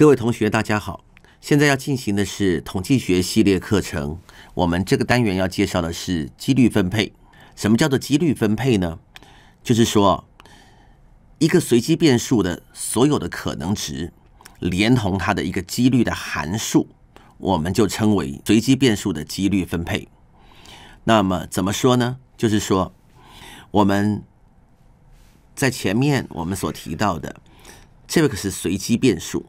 各位同学，大家好！现在要进行的是统计学系列课程。我们这个单元要介绍的是几率分配。什么叫做几率分配呢？就是说，一个随机变数的所有的可能值，连同它的一个几率的函数，我们就称为随机变数的几率分配。那么怎么说呢？就是说，我们在前面我们所提到的，这个是随机变数。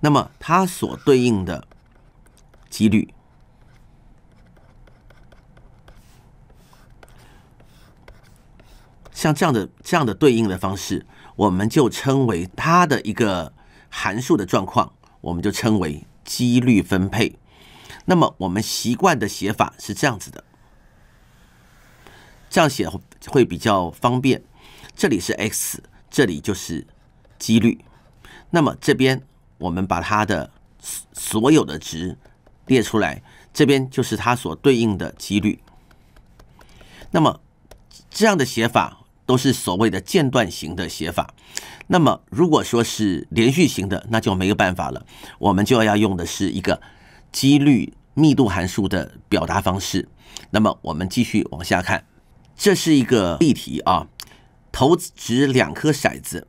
那么，它所对应的几率，像这样的这样的对应的方式，我们就称为它的一个函数的状况，我们就称为几率分配。那么，我们习惯的写法是这样子的，这样写会比较方便。这里是 x，这里就是几率。那么，这边。我们把它的所有的值列出来，这边就是它所对应的几率。那么这样的写法都是所谓的间断型的写法。那么如果说是连续型的，那就没有办法了，我们就要要用的是一个几率密度函数的表达方式。那么我们继续往下看，这是一个例题啊，投掷两颗骰子。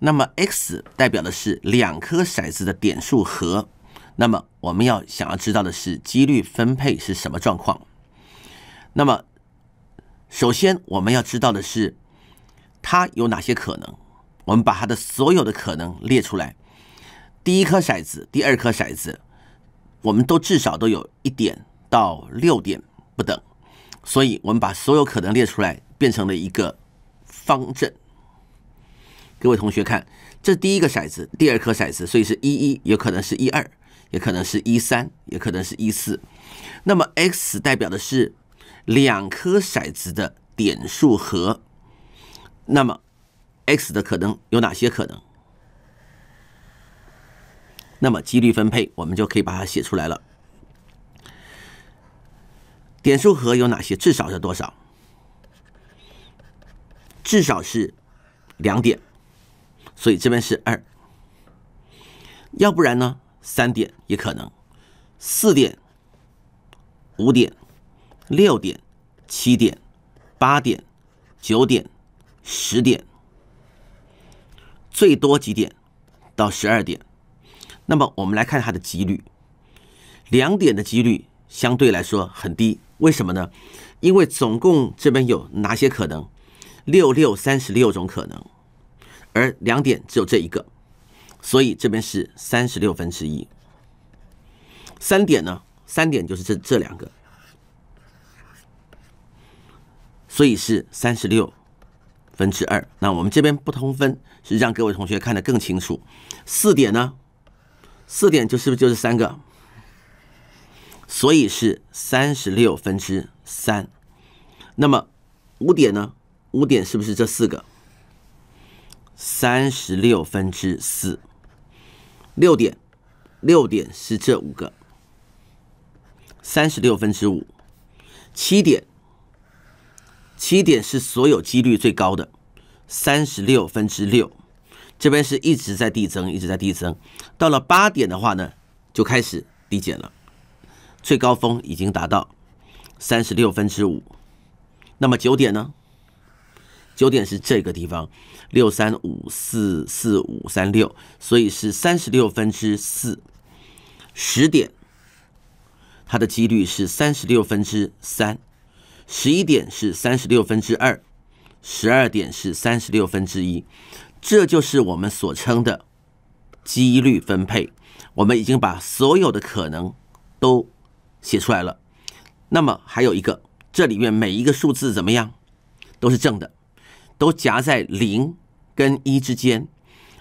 那么，X 代表的是两颗骰子的点数和。那么，我们要想要知道的是，几率分配是什么状况。那么，首先我们要知道的是，它有哪些可能？我们把它的所有的可能列出来。第一颗骰子，第二颗骰子，我们都至少都有一点到六点不等。所以我们把所有可能列出来，变成了一个方阵。各位同学看，这第一个骰子，第二颗骰子，所以是一一，有可能是一二，也可能是一三，也可能是一四。那么 x 代表的是两颗骰子的点数和。那么 x 的可能有哪些可能？那么几率分配，我们就可以把它写出来了。点数和有哪些？至少是多少？至少是两点。所以这边是二，要不然呢？三点也可能，四点、五点、六点、七点、八点、九点、十点，最多几点到十二点？那么我们来看它的几率，两点的几率相对来说很低，为什么呢？因为总共这边有哪些可能？六六三十六种可能。而两点只有这一个，所以这边是三十六分之一。三点呢？三点就是这这两个，所以是三十六分之二。那我们这边不通分，是让各位同学看得更清楚。四点呢？四点就是不就是三个，所以是三十六分之三。那么五点呢？五点是不是这四个？三十六分之四，六点，六点是这五个，三十六分之五，七点，七点是所有几率最高的，三十六分之六，这边是一直在递增，一直在递增，到了八点的话呢，就开始递减了，最高峰已经达到三十六分之五，那么九点呢？九点是这个地方，六三五四四五三六，所以是三十六分之四。十点它的几率是三十六分之三，十一点是三十六分之二，十二点是三十六分之一。这就是我们所称的几率分配。我们已经把所有的可能都写出来了。那么还有一个，这里面每一个数字怎么样，都是正的。都夹在零跟一之间，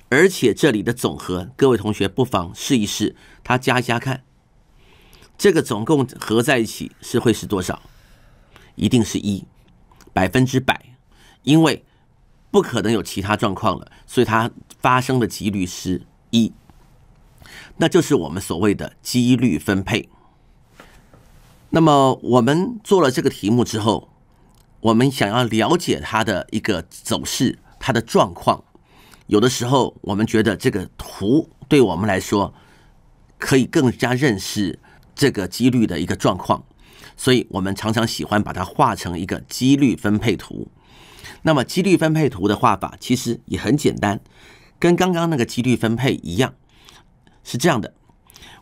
而且这里的总和，各位同学不妨试一试，他加一加看，这个总共合在一起是会是多少？一定是一，百分之百，因为不可能有其他状况了，所以它发生的几率是一，那就是我们所谓的几率分配。那么我们做了这个题目之后。我们想要了解它的一个走势，它的状况，有的时候我们觉得这个图对我们来说可以更加认识这个几率的一个状况，所以我们常常喜欢把它画成一个几率分配图。那么几率分配图的画法其实也很简单，跟刚刚那个几率分配一样，是这样的，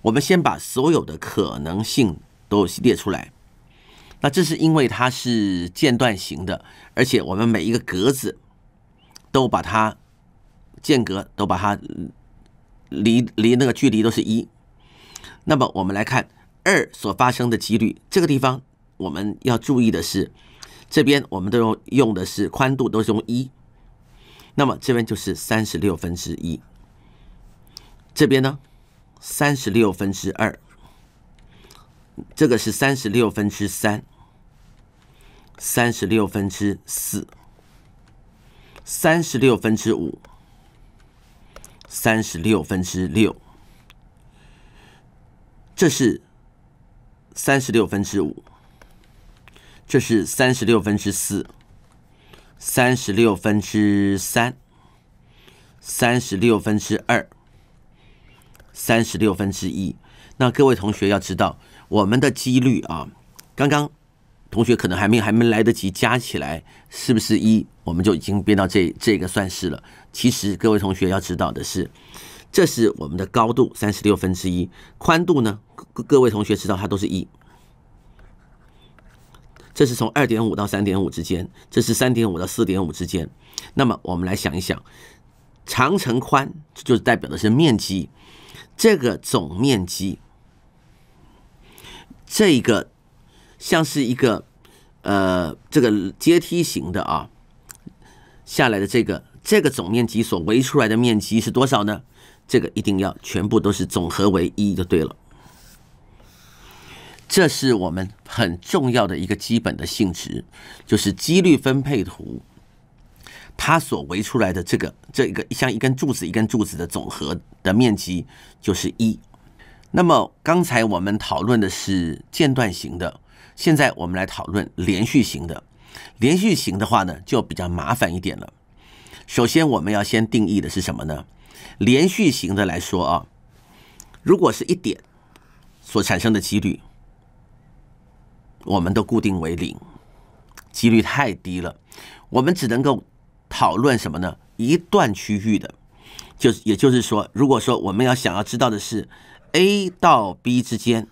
我们先把所有的可能性都列出来。那这是因为它是间断型的，而且我们每一个格子都把它间隔都把它离离那个距离都是一。那么我们来看二所发生的几率，这个地方我们要注意的是，这边我们都用用的是宽度都是用一，那么这边就是三十六分之一，这边呢三十六分之二，这个是三十六分之三。三十六分之四，三十六分之五，三十六分之六，这是三十六分之五，这是三十六分之四，三十六分之三，三十六分之二，三十六分之一。那各位同学要知道，我们的几率啊，刚刚。同学可能还没还没来得及加起来，是不是一？我们就已经编到这这个算式了。其实各位同学要知道的是，这是我们的高度三十六分之一，宽度呢，各位同学知道它都是一。这是从二点五到三点五之间，这是三点五到四点五之间。那么我们来想一想，长乘宽就是代表的是面积，这个总面积，这个。像是一个，呃，这个阶梯型的啊，下来的这个这个总面积所围出来的面积是多少呢？这个一定要全部都是总和为一就对了。这是我们很重要的一个基本的性质，就是几率分配图，它所围出来的这个这一个像一根柱子一根柱子的总和的面积就是一。那么刚才我们讨论的是间断型的。现在我们来讨论连续型的。连续型的话呢，就比较麻烦一点了。首先，我们要先定义的是什么呢？连续型的来说啊，如果是一点所产生的几率，我们都固定为零，几率太低了。我们只能够讨论什么呢？一段区域的，就也就是说，如果说我们要想要知道的是 A 到 B 之间，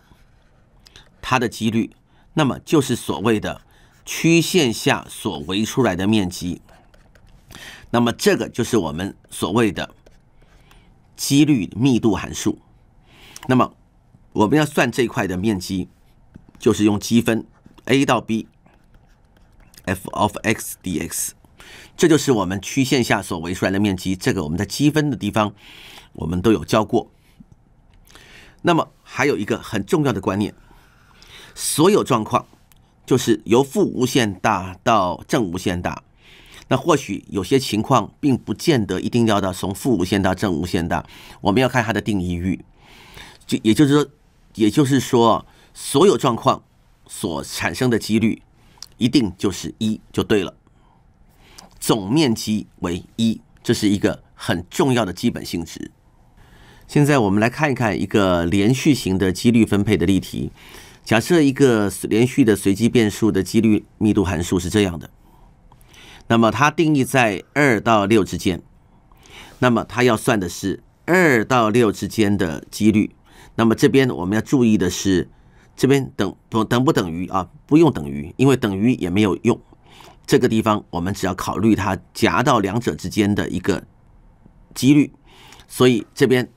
它的几率。那么就是所谓的曲线下所围出来的面积。那么这个就是我们所谓的几率密度函数。那么我们要算这一块的面积，就是用积分 a 到 b f of x dx。这就是我们曲线下所围出来的面积。这个我们在积分的地方我们都有教过。那么还有一个很重要的观念。所有状况就是由负无限大到正无限大，那或许有些情况并不见得一定要到从负无限大正无限大，我们要看它的定义域。就也就是说，也就是说，所有状况所产生的几率一定就是一就对了，总面积为一，这是一个很重要的基本性质。现在我们来看一看一个连续型的几率分配的例题。假设一个连续的随机变数的几率密度函数是这样的，那么它定义在二到六之间，那么它要算的是二到六之间的几率。那么这边我们要注意的是，这边等不等不等于啊？不用等于，因为等于也没有用。这个地方我们只要考虑它夹到两者之间的一个几率，所以这边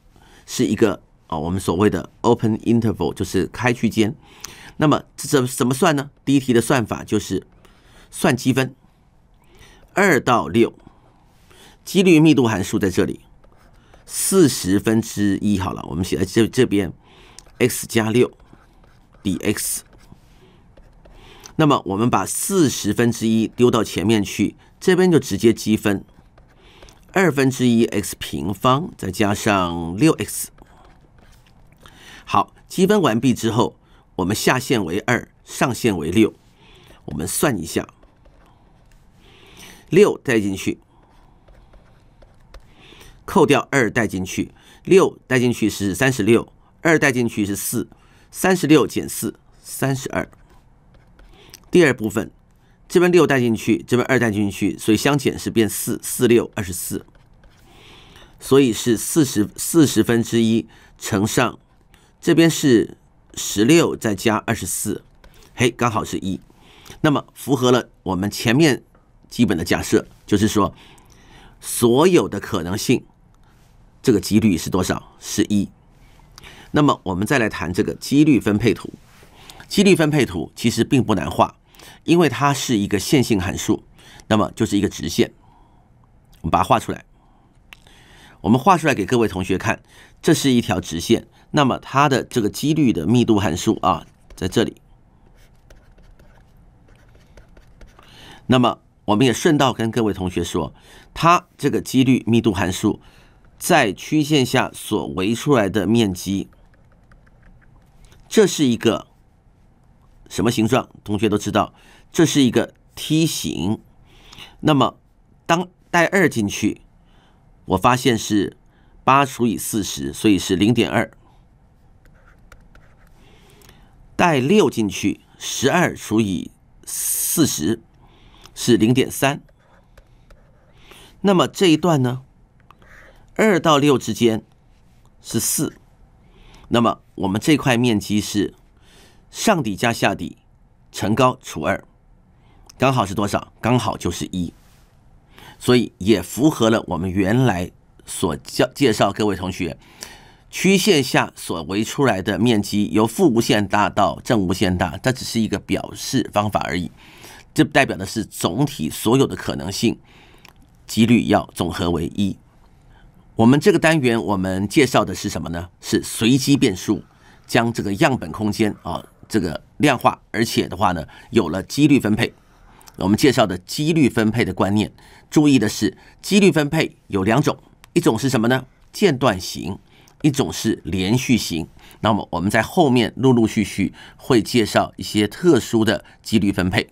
是一个。我们所谓的 open interval 就是开区间。那么怎么怎么算呢？第一题的算法就是算积分，二到六，几率密度函数在这里，四十分之一好了，我们写在这这边，x 加六比 x。那么我们把四十分之一丢到前面去，这边就直接积分，二分之一 x 平方再加上六 x。好，积分完毕之后，我们下限为二，上限为六，我们算一下，六代进去，扣掉二代进去，六代进去是三十六，二代进去是四，三十六减四，三十二。第二部分，这边六代进去，这边二代进去，所以相减是变四四六二十四，所以是四十四十分之一乘上。这边是十六再加二十四，嘿，刚好是一，那么符合了我们前面基本的假设，就是说所有的可能性，这个几率是多少？是一。那么我们再来谈这个几率分配图，几率分配图其实并不难画，因为它是一个线性函数，那么就是一个直线，我们把它画出来。我们画出来给各位同学看，这是一条直线。那么它的这个几率的密度函数啊，在这里。那么我们也顺道跟各位同学说，它这个几率密度函数在曲线下所围出来的面积，这是一个什么形状？同学都知道，这是一个梯形。那么当带二进去。我发现是八除以四十，所以是零点二。带六进去，十二除以四十是零点三。那么这一段呢，二到六之间是四。那么我们这块面积是上底加下底乘高除二，刚好是多少？刚好就是一。所以也符合了我们原来所教介绍各位同学曲线下所围出来的面积由负无限大到正无限大，这只是一个表示方法而已。这代表的是总体所有的可能性几率要总和为一。我们这个单元我们介绍的是什么呢？是随机变数，将这个样本空间啊这个量化，而且的话呢有了几率分配。我们介绍的几率分配的观念，注意的是，几率分配有两种，一种是什么呢？间断型，一种是连续型。那么我们在后面陆陆续续会介绍一些特殊的几率分配。